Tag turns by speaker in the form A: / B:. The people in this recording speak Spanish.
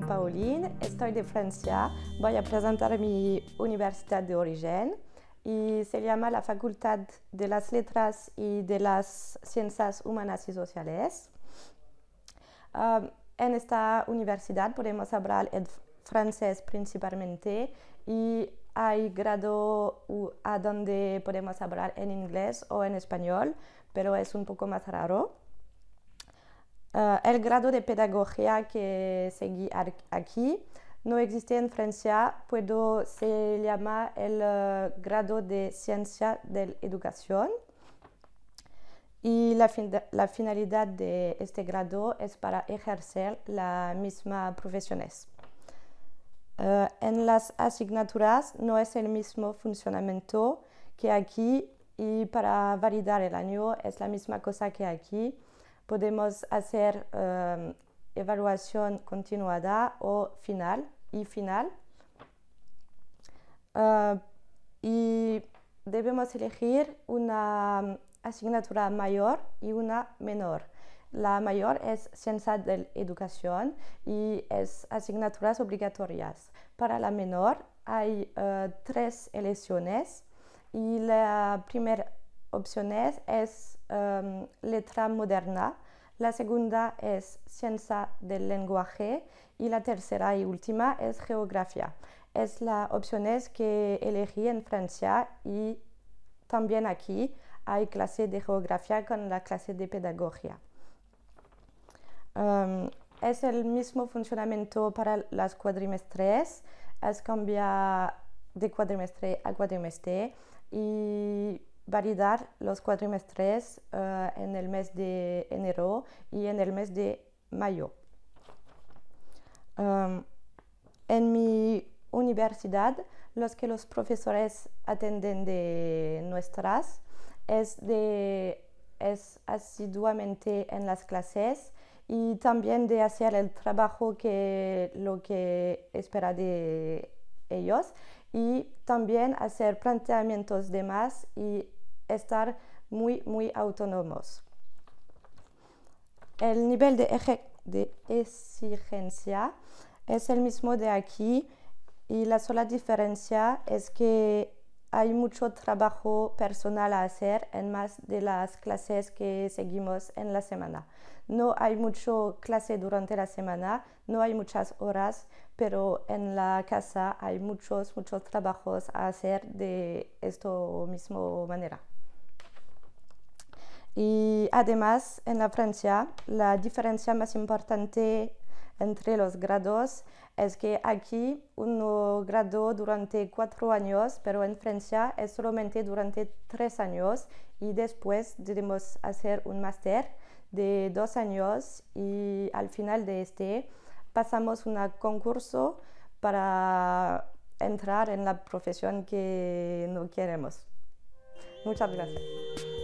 A: llamo Pauline, estoy de Francia, voy a presentar mi universidad de origen y se llama la Facultad de las Letras y de las Ciencias Humanas y Sociales. Um, en esta universidad podemos hablar en francés principalmente y hay grado a donde podemos hablar en inglés o en español, pero es un poco más raro. Eh, el grado de pedagogía que seguí aquí no existe en Francia, pero se llama el eh, grado de ciencia de la educación. Y la, finalidad de este grado es para ejercer la misma profesiones. Eh, en las asignaturas no es el mismo funcionamiento que aquí y para validar el año es la misma cosa que aquí podemos hacer em, evaluación continuada o final y final. Em, y debemos elegir una em, asignatura mayor y una menor. La mayor es Ciencia de la Educación y es asignaturas obligatorias. Para la menor hay eh, tres elecciones y la primera opción es Em, letra moderna, la segunda es ciencia del lenguaje y la tercera y última es geografía. Es la es que elegí en Francia y también aquí hay clase de geografía con la clase de pedagogía. Em, es el mismo funcionamiento para las cuadrimestres, es cambiar de cuadrimestre a cuadrimestre y validar los cuatrimestres eh, en el mes de enero y en el mes de mayo. Em, en mi universidad, los que los profesores atenden de nuestras es, de, es asiduamente en las clases y también de hacer el trabajo que lo que espera de ellos y también hacer planteamientos de más y estar muy, muy autónomos. El nivel de, de exigencia es el mismo de aquí y la sola diferencia es que hay mucho trabajo personal a hacer en más de las clases que seguimos en la semana. No hay mucho clase durante la semana, no hay muchas horas, pero en la casa hay muchos, muchos trabajos a hacer de esto misma manera. Y además en la Francia la diferencia más importante entre los grados es que aquí uno graduó durante cuatro años, pero en Francia es solamente durante tres años y después debemos hacer un máster de dos años y al final de este pasamos un concurso para entrar en la profesión que no queremos. Muchas gracias.